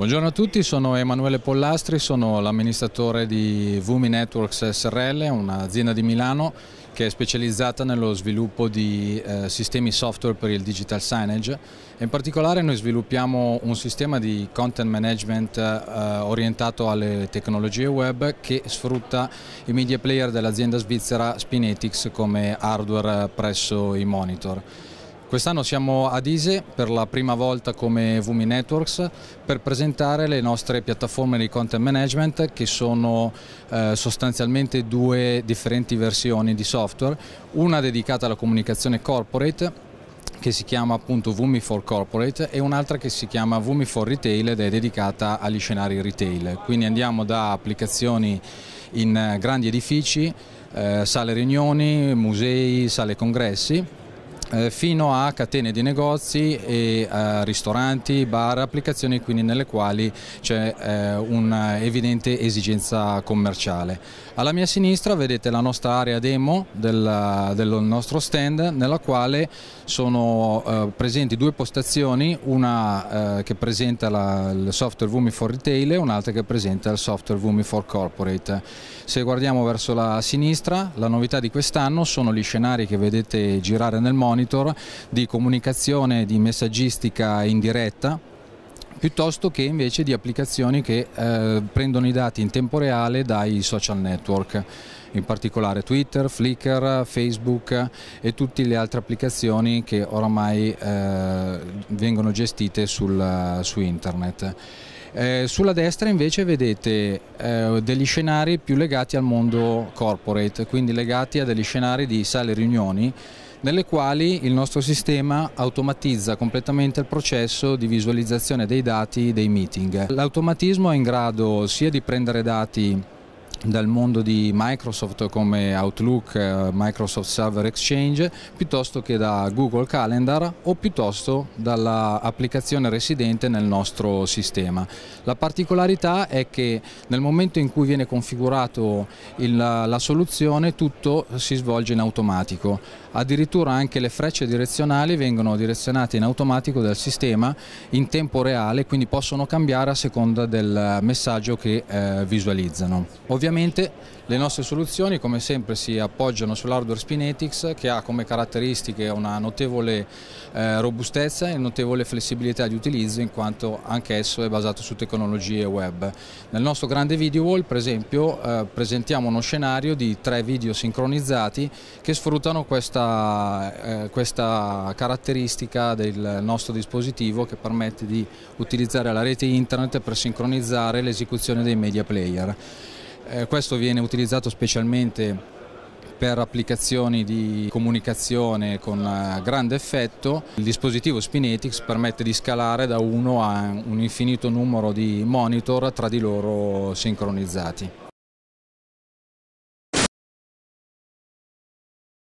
Buongiorno a tutti, sono Emanuele Pollastri, sono l'amministratore di Vumi Networks SRL, un'azienda di Milano che è specializzata nello sviluppo di eh, sistemi software per il digital signage. In particolare noi sviluppiamo un sistema di content management eh, orientato alle tecnologie web che sfrutta i media player dell'azienda svizzera Spinetics come hardware presso i monitor. Quest'anno siamo ad Ise per la prima volta come Vumi Networks per presentare le nostre piattaforme di content management che sono eh, sostanzialmente due differenti versioni di software, una dedicata alla comunicazione corporate che si chiama appunto Vumi for Corporate e un'altra che si chiama Vumi for Retail ed è dedicata agli scenari retail. Quindi andiamo da applicazioni in eh, grandi edifici, eh, sale riunioni, musei, sale congressi eh, fino a catene di negozi e eh, ristoranti, bar, applicazioni quindi nelle quali c'è eh, un'evidente esigenza commerciale. Alla mia sinistra vedete la nostra area demo del, del nostro stand nella quale sono presenti due postazioni, una che presenta la, il software Vumi for Retail e un'altra che presenta il software Vumi for Corporate. Se guardiamo verso la sinistra la novità di quest'anno sono gli scenari che vedete girare nel monitor monitor di comunicazione, di messaggistica in diretta piuttosto che invece di applicazioni che eh, prendono i dati in tempo reale dai social network, in particolare Twitter, Flickr, Facebook e tutte le altre applicazioni che oramai eh, vengono gestite sul, su internet. Eh, sulla destra invece vedete eh, degli scenari più legati al mondo corporate, quindi legati a degli scenari di sale riunioni nelle quali il nostro sistema automatizza completamente il processo di visualizzazione dei dati dei meeting. L'automatismo è in grado sia di prendere dati dal mondo di Microsoft come Outlook, eh, Microsoft Server Exchange, piuttosto che da Google Calendar o piuttosto dall'applicazione residente nel nostro sistema. La particolarità è che nel momento in cui viene configurato il, la soluzione tutto si svolge in automatico, addirittura anche le frecce direzionali vengono direzionate in automatico dal sistema in tempo reale, quindi possono cambiare a seconda del messaggio che eh, visualizzano. Ovviamente Ovviamente le nostre soluzioni come sempre si appoggiano sull'hardware Spinetics che ha come caratteristiche una notevole eh, robustezza e notevole flessibilità di utilizzo in quanto anch'esso è basato su tecnologie web. Nel nostro grande video wall per esempio eh, presentiamo uno scenario di tre video sincronizzati che sfruttano questa, eh, questa caratteristica del nostro dispositivo che permette di utilizzare la rete internet per sincronizzare l'esecuzione dei media player. Eh, questo viene utilizzato specialmente per applicazioni di comunicazione con eh, grande effetto. Il dispositivo Spinetix permette di scalare da uno a un infinito numero di monitor tra di loro sincronizzati.